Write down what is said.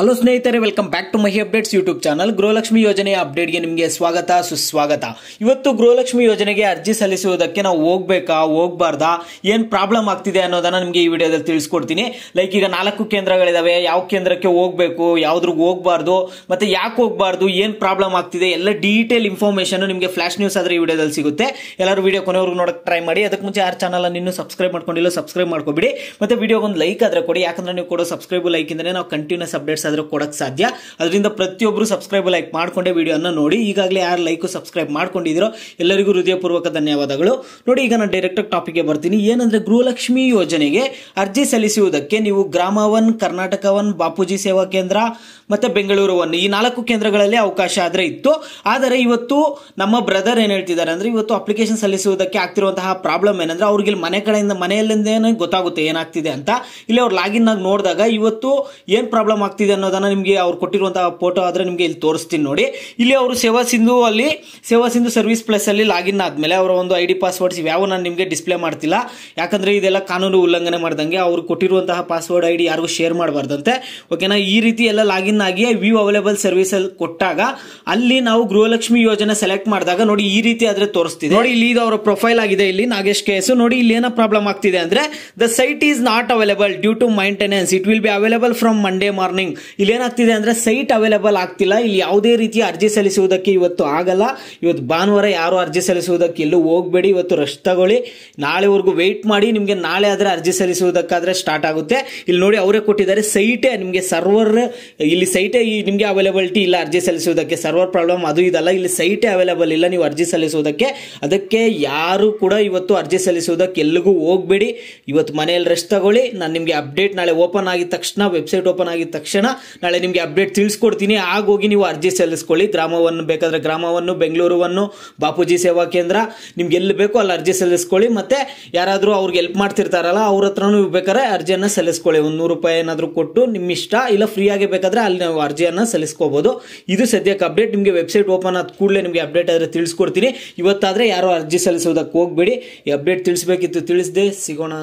hello ಸ್ನೇಹಿತರೆ welcome back to Mahi updates YouTube channel Gruhalakshmi ಯೋಜನೆಯ ಅಪ್ಡೇಟ್ಗೆ ನಿಮಗೆ ಸ್ವಾಗತ ಸುಸ್ವಾಗತ ಇವತ್ತು ಗೃಹಲಕ್ಷ್ಮಿ ಯೋಜನೆಗೆ ಅರ್ಜಿ ಸಲ್ಲಿಸುವುದಕ್ಕೆ ನಾವು ಹೋಗ್ಬೇಕಾ ಹೋಗ್ಬಾರ್ದಾ ಏನು ಪ್ರಾಬ್ಲಮ್ ಆಗ್ತಿದೆ ಅನ್ನೋದನ್ನ ನಿಮಗೆ ಈ ವಿಡಿಯೋದಲ್ಲಿ ತಿಳಿಸ್ಕೊಡ್ತೀನಿ ಲೈಕ್ ಈಗ ನಾಲ್ಕು ಕೇಂದ್ರಗಳಿದಾವೆ ಯಾವ ಕೇಂದ್ರಕ್ಕೆ ಹೋಗಬೇಕು ಯಾವ್ದ್ರಿಗೆ ಹೋಗ್ಬಾರ್ದು ಮತ್ತೆ ಯಾಕೆ ಹೋಗಬಾರ್ದು ಏನು ಪ್ರಾಬ್ಲಮ್ ಆಗ್ತಿದೆ ಎಲ್ಲ ಡೀಟೇಲ್ ಇನ್ಫಾರ್ಮೇಷನ್ ನಿಮಗೆ ಫ್ಲಾಶ್ ನ್ಯೂಸ್ ಆದರೆ ಈ ವಿಡಿಯೋದಲ್ಲಿ ಸಿಗುತ್ತೆ ಎಲ್ಲರೂ ವಿಡಿಯೋ ಕೊನೆವರೆಗೂ ನೋಡಕ್ಕೆ ಟ್ರೈ ಮಾಡಿ ಅದಕ್ಕೆ ಮುಂಚೆ ಯಾರು ಚಾನಲ್ ಇನ್ನೂ ಸಬ್ಸ್ಕ್ರೈಬ್ ಮಾಡ್ಕೊಂಡಿಲ್ಲ ಸಬ್ಸ್ಕ್ರೈಬ್ ಮಾಡ್ಕೊಬಿಡಿ ಮತ್ತೆ ವಿಡಿಯೋಗೊಂದು ಲೈಕ್ ಆದರೆ ಕೊಡಿ ಯಾಕಂದ್ರೆ ನೀವು ಕೊಡೋ ಸಬ್ಸ್ಕ್ರೈಬ್ ಲೈಕ್ ನಾವು ಕಂಟಿನ್ಯೂಸ್ ಅಪ್ಡೇಟ್ಸ್ ಆದರೂ ಕೊಡೋಕ್ಕೆ ಸಾಧ್ಯ ಅದರಿಂದ ಪ್ರತಿಯೊಬ್ಬರು ಸಬ್ಸ್ಕ್ರೈಬ್ ಲೈಕ್ ಮಾಡಿಕೊಂಡೇ ವಿಡಿಯೋನ ನೋಡಿ ಈಗಾಗಲೇ ಯಾರು ಲೈಕು ಸಬ್ಸ್ಕ್ರೈಬ್ ಮಾಡ್ಕೊಂಡಿದ್ದೀರೋ ಎಲ್ಲರಿಗೂ ಹೃದಯಪೂರ್ವಕ ಧನ್ಯವಾದಗಳು ನೋಡಿ ಈಗ ನಾನು ಡೈರೆಕ್ಟಾಗಿ ಟಾಪಿಕ್ಗೆ ಬರ್ತೀನಿ ಏನಂದರೆ ಗೃಹಲಕ್ಷ್ಮಿ ಯೋಜನೆಗೆ ಅರ್ಜಿ ಸಲ್ಲಿಸುವುದಕ್ಕೆ ನೀವು ಗ್ರಾಮ ಒನ್ ಕರ್ನಾಟಕ ಒನ್ ಬಾಪೂಜಿ ಸೇವಾ ಕೇಂದ್ರ ಮತ್ತು ಬೆಂಗಳೂರು ಒನ್ ಈ ನಾಲ್ಕು ಕೇಂದ್ರಗಳಲ್ಲಿ ಅವಕಾಶ ಆದರೆ ಇತ್ತು ಆದರೆ ಇವತ್ತು ನಮ್ಮ ಬ್ರದರ್ ಏನು ಹೇಳ್ತಿದ್ದಾರೆ ಅಂದರೆ ಇವತ್ತು ಅಪ್ಲಿಕೇಶನ್ ಸಲ್ಲಿಸುವುದಕ್ಕೆ ಆಗ್ತಿರುವಂತಹ ಪ್ರಾಬ್ಲಮ್ ಏನಂದರೆ ಅವ್ರಿಗೆ ಮನೆ ಕಡೆಯಿಂದ ಮನೆಯಲ್ಲಿಂದೇನೆ ಗೊತ್ತಾಗುತ್ತೆ ಏನಾಗ್ತಿದೆ ಅಂತ ಇಲ್ಲಿ ಅವ್ರು ಲಾಗಿನ್ ಆಗಿ ನೋಡಿದಾಗ ಇವತ್ತು ಏನು ಪ್ರಾಬ್ಲಮ್ ಆಗ್ತಿದೆ ಇದೆ ಅನ್ನೋದನ್ನ ನಿಮಗೆ ಅವ್ರು ಕೊಟ್ಟಿರುವಂತಹ ಫೋಟೋ ಆದ್ರೆ ನಿಮಗೆ ಇಲ್ಲಿ ತೋರಿಸ್ತೀನಿ ನೋಡಿ ಇಲ್ಲಿ ಅವರು ಸೇವಾ ಸಿಂಧು ಅಲ್ಲಿ ಸೇವಾ ಸಿಂಧು ಸರ್ವಿಸ್ ಪ್ಲಸ್ ಅಲ್ಲಿ ಲಾಗಿನ್ ಆದ್ಮೇಲೆ ಅವರ ಒಂದು ಐ ಡಿ ಪಾಸ್ವರ್ಡ್ಸ್ ಯಾವ ನಾನು ನಿಮಗೆ ಡಿಸ್ಪ್ಲೇ ಮಾಡ್ತಿಲ್ಲ ಯಾಕಂದ್ರೆ ಇದೆಲ್ಲ ಕಾನೂನು ಉಲ್ಲಂಘನೆ ಮಾಡ್ದಂಗೆ ಅವರು ಕೊಟ್ಟಿರುವಂತಹ ಪಾಸ್ವರ್ಡ್ ಐ ಡಿ ಯಾರಿಗೂ ಶೇರ್ ಮಾಡಬಾರ್ದಂತೆ ಓಕೆನಾ ಈ ರೀತಿ ಎಲ್ಲ ಲಾಗಿನ್ ಆಗಿ ವ್ಯೂ ಅವೈಲೇಬಲ್ ಸರ್ವಿಸ್ ಅಲ್ಲಿ ಕೊಟ್ಟಾಗ ಅಲ್ಲಿ ನಾವು ಗೃಹಲಕ್ಷ್ಮಿ ಯೋಜನೆ ಸೆಲೆಕ್ಟ್ ಮಾಡಿದಾಗ ನೋಡಿ ಈ ರೀತಿ ಆದ್ರೆ ತೋರಿಸ್ತಿದೆ ನೋಡಿ ಇಲ್ಲಿ ಇದು ಅವರ ಪ್ರೊಫೈಲ್ ಆಗಿದೆ ಇಲ್ಲಿ ನಾಗೇಶ್ ಕೇಸು ನೋಡಿ ಇಲ್ಲಿ ಏನೋ ಪ್ರಾಬ್ಲಮ್ ಆಗ್ತಿದೆ ಅಂದ್ರೆ the site is not available due to maintenance it will be available from Monday morning ಇಲ್ಲಿ ಏನಾಗ್ತಿದೆ ಅಂದ್ರೆ ಸೈಟ್ ಅವೈಲೇಬಲ್ ಆಗ್ತಿಲ್ಲ ಇಲ್ಲಿ ಯಾವುದೇ ರೀತಿಯ ಅರ್ಜಿ ಸಲ್ಲಿಸುವುದಕ್ಕೆ ಇವತ್ತು ಆಗಲ್ಲ ಇವತ್ತು ಭಾನುವಾರ ಯಾರು ಅರ್ಜಿ ಸಲ್ಲಿಸುವುದಕ್ಕೆ ಎಲ್ಲೂ ಹೋಗ್ಬೇಡಿ ಇವತ್ತು ರಶ್ ತಗೊಳ್ಳಿ ನಾಳೆವರೆಗೂ ವೆಯ್ಟ್ ಮಾಡಿ ನಿಮಗೆ ನಾಳೆ ಆದರೆ ಅರ್ಜಿ ಸಲ್ಲಿಸುವುದಕ್ಕಾದ್ರೆ ಸ್ಟಾರ್ಟ್ ಆಗುತ್ತೆ ಇಲ್ಲಿ ನೋಡಿ ಅವರೇ ಕೊಟ್ಟಿದ್ದಾರೆ ಸೈಟೇ ನಿಮಗೆ ಸರ್ವರ್ ಇಲ್ಲಿ ಸೈಟೇ ಈ ನಿಮಗೆ ಅವೈಲೇಬಿಲಿಟಿ ಇಲ್ಲ ಅರ್ಜಿ ಸಲ್ಲಿಸುವುದಕ್ಕೆ ಸರ್ವರ್ ಪ್ರಾಬ್ಲಮ್ ಅದು ಇದಲ್ಲ ಇಲ್ಲಿ ಸೈಟೇ ಅವೈಲೇಬಲ್ ಇಲ್ಲ ನೀವು ಅರ್ಜಿ ಸಲ್ಲಿಸುವುದಕ್ಕೆ ಅದಕ್ಕೆ ಯಾರು ಕೂಡ ಇವತ್ತು ಅರ್ಜಿ ಸಲ್ಲಿಸುವುದಕ್ಕೆ ಎಲ್ಲಿಗೂ ಹೋಗ್ಬೇಡಿ ಇವತ್ತು ಮನೆಯಲ್ಲಿ ರೆಸ್ಟ್ ತಗೊಳ್ಳಿ ನಾನು ನಿಮಗೆ ಅಪ್ಡೇಟ್ ನಾಳೆ ಓಪನ್ ಆಗಿದ ತಕ್ಷಣ ವೆಬ್ಸೈಟ್ ಓಪನ್ ಆಗಿದ ತಕ್ಷಣ ನಾಳೆ ನಿಮಗೆ ಅಪ್ಡೇಟ್ ತಿಳಿಸ್ಕೊಡ್ತೀನಿ ಆಗೋಗಿ ನೀವು ಅರ್ಜಿ ಸಲ್ಲಿಸ್ಕೊಳ್ಳಿ ಗ್ರಾಮವನ್ನು ಬೇಕಾದ್ರೆ ಗ್ರಾಮವನ್ನು ಬೆಂಗಳೂರುವನ್ನು ಬಾಪೂಜಿ ಸೇವಾ ಕೇಂದ್ರ ನಿಮ್ಗೆ ಎಲ್ಲಿ ಬೇಕೋ ಅಲ್ಲಿ ಅರ್ಜಿ ಸಲ್ಲಿಸ್ಕೊಳ್ಳಿ ಮತ್ತೆ ಯಾರಾದರೂ ಅವ್ರಿಗೆ ಎಲ್ಪ್ ಮಾಡ್ತಿರ್ತಾರಲ್ಲ ಅವ್ರ ಹತ್ರನೂ ಬೇಕಾದ್ರೆ ಅರ್ಜಿಯನ್ನು ಸಲ್ಲಿಸ್ಕೊಳ್ಳಿ ಒಂದು ನೂರು ರೂಪಾಯಿ ಏನಾದರೂ ಕೊಟ್ಟು ನಿಮ್ಮ ಇಷ್ಟ ಇಲ್ಲ ಫ್ರೀಯಾಗಿ ಬೇಕಾದ್ರೆ ಅಲ್ಲಿ ನಾವು ಅರ್ಜಿಯನ್ನು ಸಲ್ಲಿಸ್ಕೋಬೋದು ಇದು ಸದ್ಯಕ್ಕೆ ಅಪ್ಡೇಟ್ ನಿಮಗೆ ವೆಬ್ಸೈಟ್ ಓಪನ್ ಆದ ಕೂಡಲೇ ನಿಮಗೆ ಅಪ್ಡೇಟ್ ಆದರೆ ತಿಳಿಸ್ಕೊಡ್ತೀನಿ ಇವತ್ತಾದರೆ ಯಾರು ಅರ್ಜಿ ಸಲ್ಲಿಸೋದಕ್ಕೆ ಹೋಗ್ಬೇಡಿ ಈ ಅಪ್ಡೇಟ್ ತಿಳಿಸ್ಬೇಕಿತ್ತು ತಿಳಿಸ್ದೆ ಸಿಗೋಣ